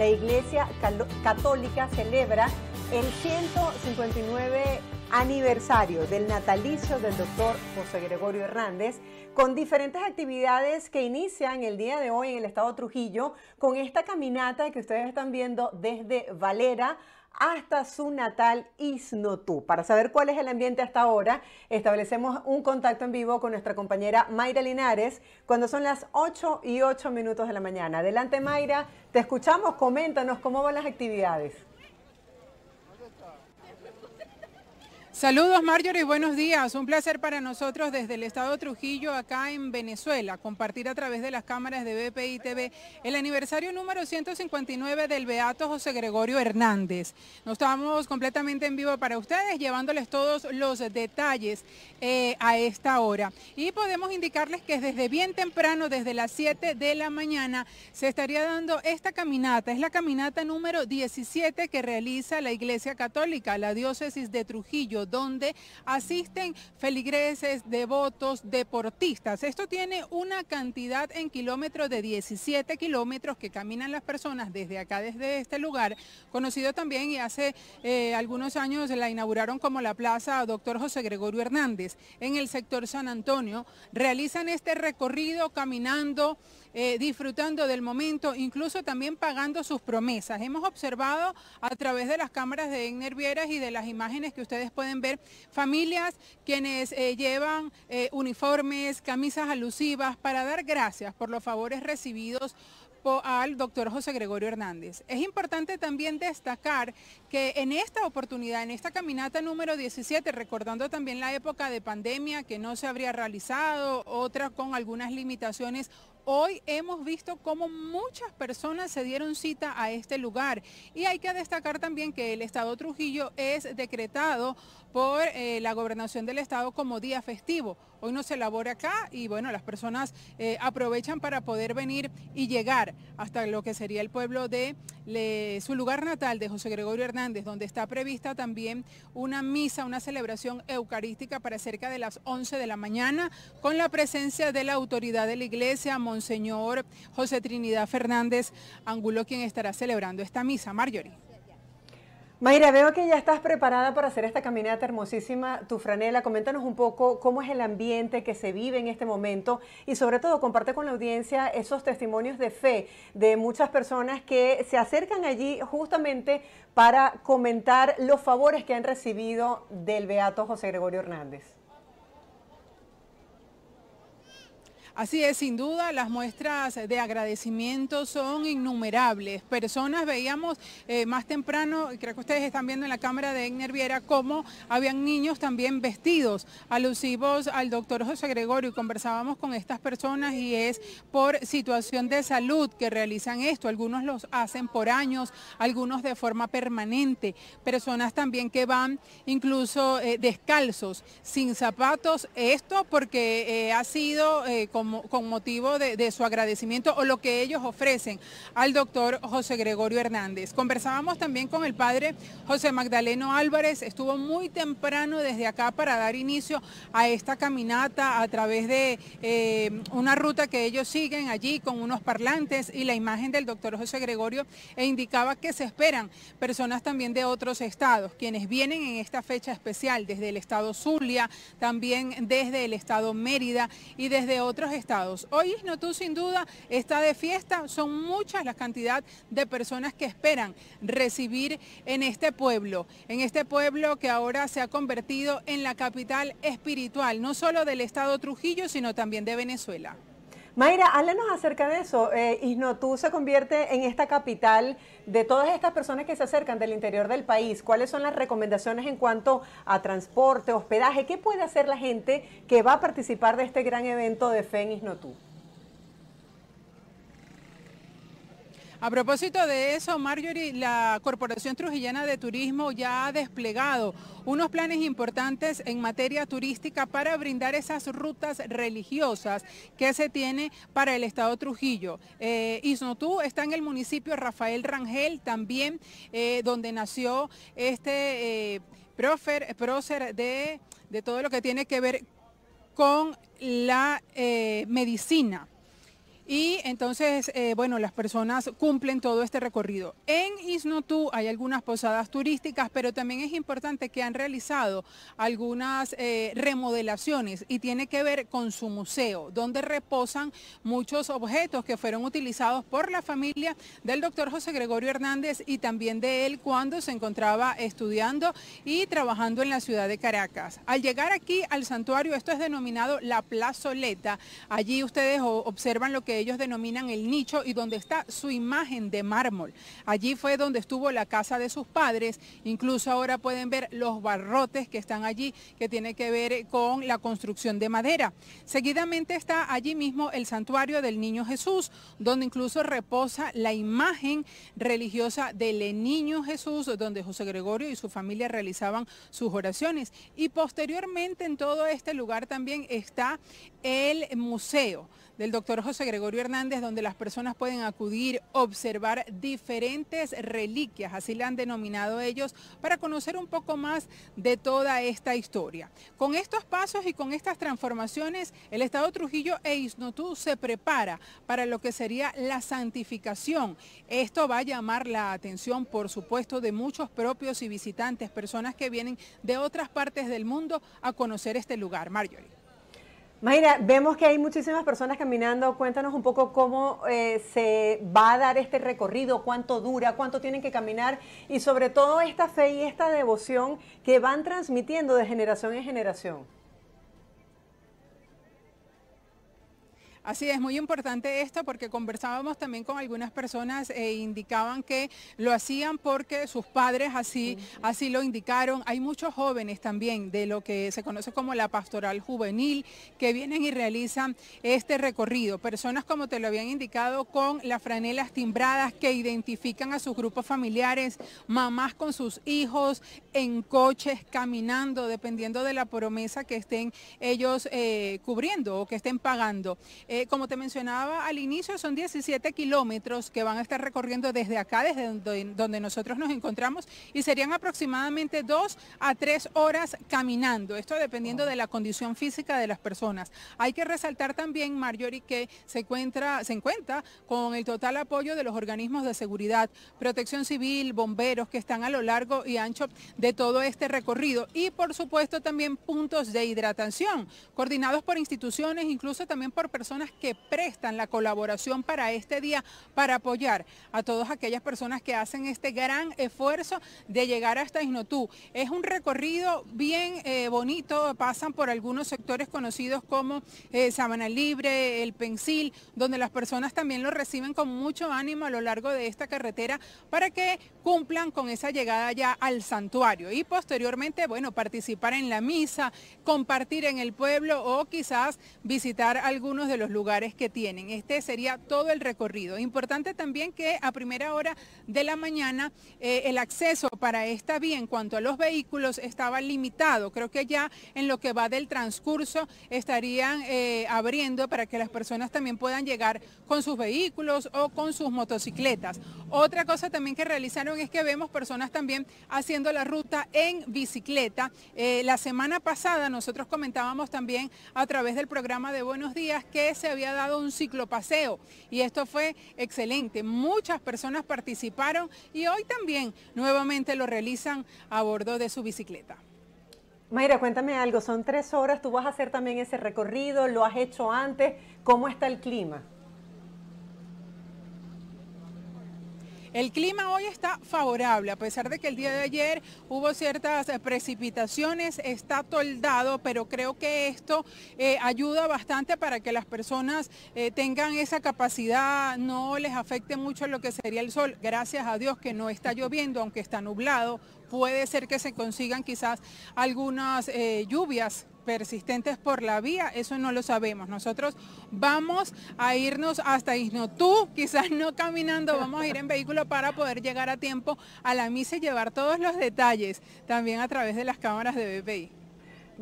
la Iglesia Católica celebra el 159 aniversario del natalicio del doctor José Gregorio Hernández, con diferentes actividades que inician el día de hoy en el estado Trujillo, con esta caminata que ustedes están viendo desde Valera hasta su natal Isnotú. Para saber cuál es el ambiente hasta ahora, establecemos un contacto en vivo con nuestra compañera Mayra Linares cuando son las 8 y 8 minutos de la mañana. Adelante Mayra, te escuchamos, coméntanos cómo van las actividades. Saludos Marjorie, buenos días. Un placer para nosotros desde el Estado Trujillo, acá en Venezuela, compartir a través de las cámaras de BPI TV el aniversario número 159 del Beato José Gregorio Hernández. Nos estamos completamente en vivo para ustedes, llevándoles todos los detalles eh, a esta hora. Y podemos indicarles que desde bien temprano, desde las 7 de la mañana, se estaría dando esta caminata. Es la caminata número 17 que realiza la Iglesia Católica, la Diócesis de Trujillo donde asisten feligreses, devotos, deportistas. Esto tiene una cantidad en kilómetros de 17 kilómetros que caminan las personas desde acá, desde este lugar, conocido también y hace eh, algunos años la inauguraron como la Plaza Doctor José Gregorio Hernández en el sector San Antonio. Realizan este recorrido caminando eh, disfrutando del momento, incluso también pagando sus promesas. Hemos observado a través de las cámaras de Enner Vieras y de las imágenes que ustedes pueden ver, familias quienes eh, llevan eh, uniformes, camisas alusivas para dar gracias por los favores recibidos al doctor José Gregorio Hernández. Es importante también destacar que en esta oportunidad, en esta caminata número 17, recordando también la época de pandemia que no se habría realizado, otra con algunas limitaciones, hoy hemos visto cómo muchas personas se dieron cita a este lugar. Y hay que destacar también que el Estado Trujillo es decretado por eh, la gobernación del Estado como día festivo. Hoy no se elabora acá y bueno, las personas eh, aprovechan para poder venir y llegar hasta lo que sería el pueblo de su lugar natal de José Gregorio Hernández, donde está prevista también una misa, una celebración eucarística para cerca de las 11 de la mañana, con la presencia de la autoridad de la iglesia, Monseñor José Trinidad Fernández Angulo, quien estará celebrando esta misa. Marjorie. Mayra, veo que ya estás preparada para hacer esta caminata hermosísima, tu franela. Coméntanos un poco cómo es el ambiente que se vive en este momento y sobre todo comparte con la audiencia esos testimonios de fe de muchas personas que se acercan allí justamente para comentar los favores que han recibido del Beato José Gregorio Hernández. Así es, sin duda, las muestras de agradecimiento son innumerables. Personas veíamos eh, más temprano, creo que ustedes están viendo en la cámara de Egner Viera, cómo habían niños también vestidos alusivos al doctor José Gregorio y conversábamos con estas personas y es por situación de salud que realizan esto. Algunos los hacen por años, algunos de forma permanente. Personas también que van incluso eh, descalzos, sin zapatos. Esto porque eh, ha sido como con, motivo de, su agradecimiento o lo que ellos ofrecen al doctor José Gregorio Hernández. Conversábamos también con el padre José Magdaleno Álvarez, estuvo muy temprano desde acá para dar inicio a esta caminata a través de eh, una ruta que ellos siguen allí con unos parlantes y la imagen del doctor José Gregorio e indicaba que se esperan personas también de otros estados, quienes vienen en esta fecha especial desde el estado Zulia, también desde el estado Mérida y desde otros estados Hoy tú, sin duda está de fiesta, son muchas las cantidad de personas que esperan recibir en este pueblo, en este pueblo que ahora se ha convertido en la capital espiritual, no solo del estado Trujillo, sino también de Venezuela. Mayra, háblanos acerca de eso. Eh, Isnotú se convierte en esta capital de todas estas personas que se acercan del interior del país. ¿Cuáles son las recomendaciones en cuanto a transporte, hospedaje? ¿Qué puede hacer la gente que va a participar de este gran evento de fe en Isnotú? A propósito de eso, Marjorie, la Corporación Trujillana de Turismo ya ha desplegado unos planes importantes en materia turística para brindar esas rutas religiosas que se tiene para el Estado Trujillo. Eh, Isnotú está en el municipio Rafael Rangel, también eh, donde nació este eh, prócer de, todo lo que tiene que ver con la medicina. Y entonces, eh, bueno, las personas cumplen todo este recorrido. En Isnotú hay algunas posadas turísticas, pero también es importante que han realizado algunas eh, remodelaciones y tiene que ver con su museo, donde reposan muchos objetos que fueron utilizados por la familia del doctor José Gregorio Hernández y también de él cuando se encontraba estudiando y trabajando en la ciudad de Caracas. Al llegar aquí al santuario, esto es denominado la plazoleta. Allí ustedes observan lo que ellos denominan el nicho y donde está su imagen de mármol. Allí fue donde estuvo la casa de sus padres, incluso ahora pueden ver los barrotes que están allí, que tiene que ver con la construcción de madera. Seguidamente está allí mismo el santuario del Niño Jesús, donde incluso reposa la imagen religiosa del Niño Jesús, donde José Gregorio y su familia realizaban sus oraciones. Y posteriormente en todo este lugar también está el museo del doctor José Gregorio Hernández, donde las personas pueden acudir, observar diferentes reliquias, así la han denominado ellos, para conocer un poco más de toda esta historia. Con estos pasos y con estas transformaciones, el Estado Trujillo e Isnotú se prepara para lo que sería la santificación. Esto va a llamar la atención, por supuesto, de muchos propios y visitantes, personas que vienen de otras partes del mundo a conocer este lugar. Marjorie. Mayra, vemos que hay muchísimas personas caminando. Cuéntanos un poco cómo eh, se va a dar este recorrido, cuánto dura, cuánto tienen que caminar y sobre todo esta fe y esta devoción que van transmitiendo de generación en generación. Así es, muy importante esto porque conversábamos también con algunas personas e indicaban que lo hacían porque sus padres así, así lo indicaron. Hay muchos jóvenes también de lo que se conoce como la pastoral juvenil que vienen y realizan este recorrido. Personas como te lo habían indicado con las franelas timbradas que identifican a sus grupos familiares, mamás con sus hijos en coches, caminando, dependiendo de la promesa que estén ellos eh, cubriendo o que estén pagando. Eh, como te mencionaba al inicio, son 17 kilómetros que van a estar recorriendo desde acá, desde donde, nosotros nos encontramos, y serían aproximadamente dos a tres horas caminando, esto dependiendo de la condición física de las personas. Hay que resaltar también, Marjorie, que se encuentra, se encuentra con el total apoyo de los organismos de seguridad, protección civil, bomberos que están a lo largo y ancho de todo este recorrido y por supuesto también puntos de hidratación, coordinados por instituciones, incluso también por personas que prestan la colaboración para este día, para apoyar a todas aquellas personas que hacen este gran esfuerzo de llegar hasta Isnotú. Es un recorrido bien eh, bonito, pasan por algunos sectores conocidos como eh, Sabana Libre, El Pensil, donde las personas también lo reciben con mucho ánimo a lo largo de esta carretera para que cumplan con esa llegada ya al santuario y posteriormente, bueno, participar en la misa, compartir en el pueblo o quizás visitar algunos de los lugares que tienen. Este sería todo el recorrido. Importante también que a primera hora de la mañana eh, el acceso para esta vía en cuanto a los vehículos estaba limitado. Creo que ya en lo que va del transcurso estarían eh, abriendo para que las personas también puedan llegar con sus vehículos o con sus motocicletas. Otra cosa también que realizaron es que vemos personas también haciendo la ruta en bicicleta. Eh, la semana pasada nosotros comentábamos también a través del programa de Buenos Días que es se había dado un ciclopaseo y esto fue excelente. Muchas personas participaron y hoy también nuevamente lo realizan a bordo de su bicicleta. Mayra, cuéntame algo, son tres horas, tú vas a hacer también ese recorrido, lo has hecho antes, ¿cómo está el clima? El clima hoy está favorable, a pesar de que el día de ayer hubo ciertas eh, precipitaciones, está toldado, pero creo que esto eh, ayuda bastante para que las personas eh, tengan esa capacidad, no les afecte mucho lo que sería el sol. Gracias a Dios que no está lloviendo, aunque está nublado, puede ser que se consigan quizás algunas eh, lluvias persistentes por la vía, eso no lo sabemos. Nosotros vamos a irnos hasta Isnotú, quizás no caminando, vamos a ir en vehículo para poder llegar a tiempo a la misa y llevar todos los detalles también a través de las cámaras de BPI.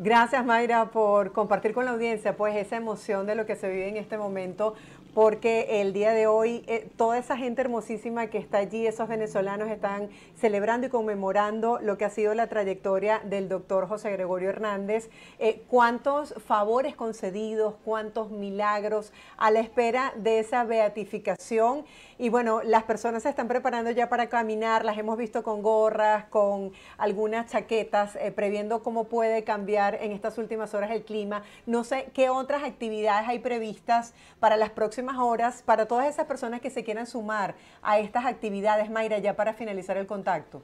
Gracias Mayra por compartir con la audiencia pues esa emoción de lo que se vive en este momento porque el día de hoy eh, toda esa gente hermosísima que está allí, esos venezolanos están celebrando y conmemorando lo que ha sido la trayectoria del doctor José Gregorio Hernández. Eh, ¿Cuántos favores concedidos, cuántos milagros a la espera de esa beatificación? Y bueno, las personas se están preparando ya para caminar, las hemos visto con gorras, con algunas chaquetas, eh, previendo cómo puede cambiar en estas últimas horas el clima. No sé qué otras actividades hay previstas para las próximas horas para todas esas personas que se quieran sumar a estas actividades, Mayra, ya para finalizar el contacto?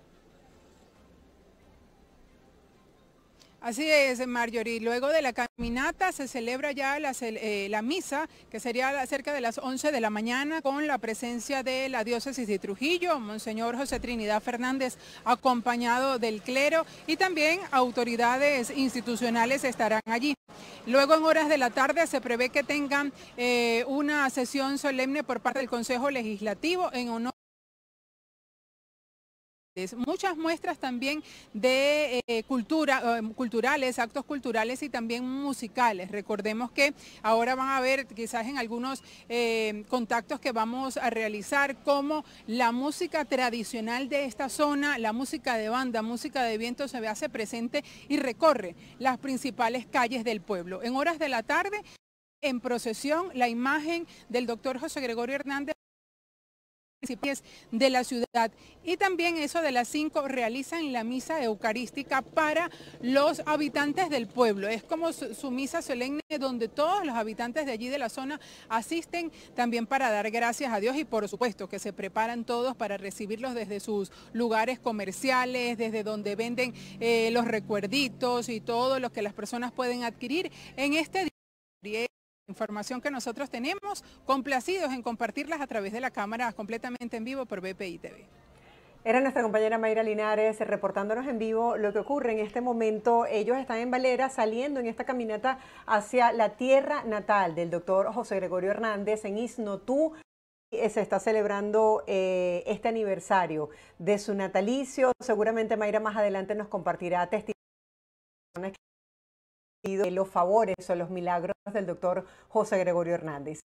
Así es, Marjorie. Luego de la caminata se celebra ya la, eh, misa, que sería cerca de las 11 de la mañana, con la presencia de la diócesis de Trujillo, Monseñor José Trinidad Fernández, acompañado del clero y también autoridades institucionales estarán allí. Luego en horas de la tarde se prevé que tengan eh, una sesión solemne por parte del Consejo Legislativo en honor Muchas muestras también de eh, cultura, eh, culturales, actos culturales y también musicales. Recordemos que ahora van a ver quizás en algunos eh, contactos que vamos a realizar cómo la música tradicional de esta zona, la música de banda, música de viento se hace presente y recorre las principales calles del pueblo. En horas de la tarde, en procesión, la imagen del doctor José Gregorio Hernández pies de la ciudad. Y también eso de las cinco realizan la misa eucarística para los habitantes del pueblo. Es como su, misa solemne donde todos los habitantes de allí de la zona asisten también para dar gracias a Dios y por supuesto que se preparan todos para recibirlos desde sus lugares comerciales, desde donde venden eh, los recuerditos y todo lo que las personas pueden adquirir en este día información que nosotros tenemos, complacidos en compartirlas a través de la cámara completamente en vivo por BPI TV. Era nuestra compañera Mayra Linares reportándonos en vivo lo que ocurre en este momento. Ellos están en Valera saliendo en esta caminata hacia la tierra natal del doctor José Gregorio Hernández en Isnotú se está celebrando eh, este aniversario de su natalicio. Seguramente Mayra más adelante nos compartirá testimonios de los favores o los milagros del doctor José Gregorio Hernández.